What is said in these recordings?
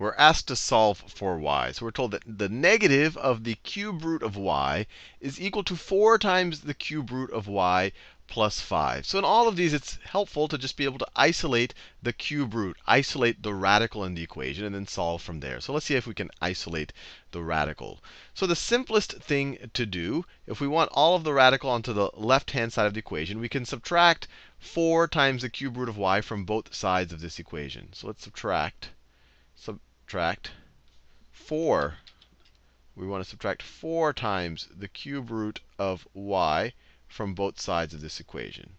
we're asked to solve for y. So we're told that the negative of the cube root of y is equal to 4 times the cube root of y plus 5. So in all of these, it's helpful to just be able to isolate the cube root, isolate the radical in the equation, and then solve from there. So let's see if we can isolate the radical. So the simplest thing to do, if we want all of the radical onto the left-hand side of the equation, we can subtract 4 times the cube root of y from both sides of this equation. So let's subtract subtract 4. We want to subtract 4 times the cube root of y from both sides of this equation.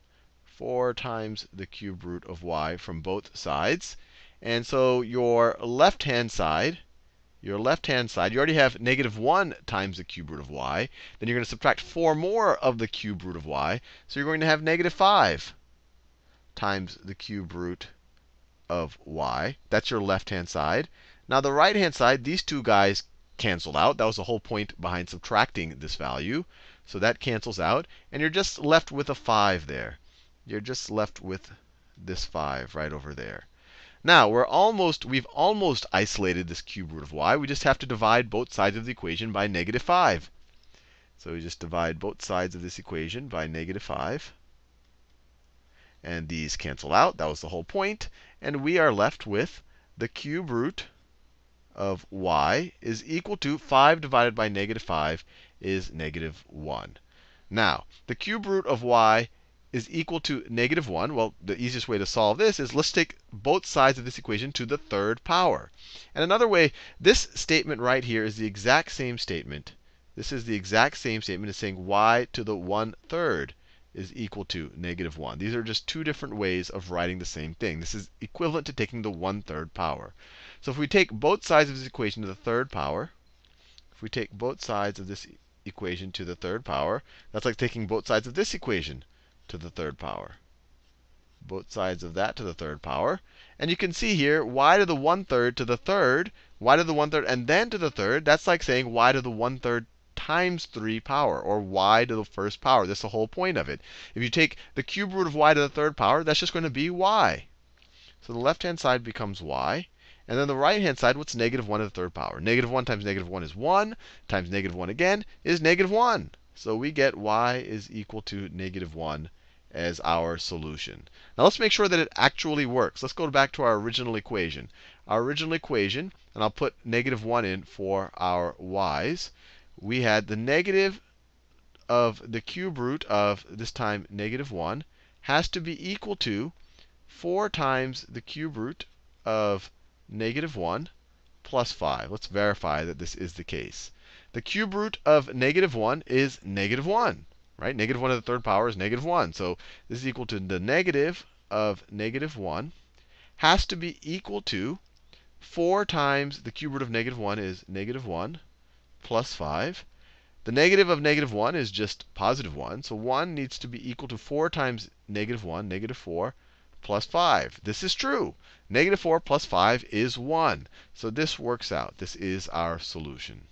4 times the cube root of y from both sides. And so your left-hand side, your left-hand side, you already have negative 1 times the cube root of y. Then you're going to subtract 4 more of the cube root of y. So you're going to have negative 5 times the cube root of y. That's your left-hand side. Now the right-hand side, these two guys canceled out. That was the whole point behind subtracting this value. So that cancels out. And you're just left with a 5 there. You're just left with this 5 right over there. Now, we're almost, we've almost isolated this cube root of y. We just have to divide both sides of the equation by negative 5. So we just divide both sides of this equation by negative 5. And these cancel out. That was the whole point. And we are left with the cube root of y is equal to 5 divided by negative 5 is negative 1. Now, the cube root of y is equal to negative 1. Well, the easiest way to solve this is let's take both sides of this equation to the third power. And another way, this statement right here is the exact same statement. This is the exact same statement as saying y to the 1 third is equal to negative 1. These are just two different ways of writing the same thing. This is equivalent to taking the one-third power. So if we take both sides of this equation to the third power, if we take both sides of this equation to the third power, that's like taking both sides of this equation to the third power. Both sides of that to the third power. And you can see here, y to the one-third to the third, y to the one-third and then to the third, that's like saying y to the one-third times 3 power, or y to the first power. That's the whole point of it. If you take the cube root of y to the third power, that's just going to be y. So the left-hand side becomes y. And then the right-hand side, what's negative 1 to the third power? Negative 1 times negative 1 is 1, times negative 1 again is negative 1. So we get y is equal to negative 1 as our solution. Now let's make sure that it actually works. Let's go back to our original equation. Our original equation, and I'll put negative 1 in for our y's we had the negative of the cube root of, this time, negative 1 has to be equal to 4 times the cube root of negative 1 plus 5. Let's verify that this is the case. The cube root of negative 1 is negative 1, right? Negative 1 to the third power is negative 1. So this is equal to the negative of negative 1 has to be equal to 4 times the cube root of negative 1 is negative 1 plus 5. The negative of negative 1 is just positive 1. So 1 needs to be equal to 4 times negative 1, negative 4, plus 5. This is true. Negative 4 plus 5 is 1. So this works out. This is our solution.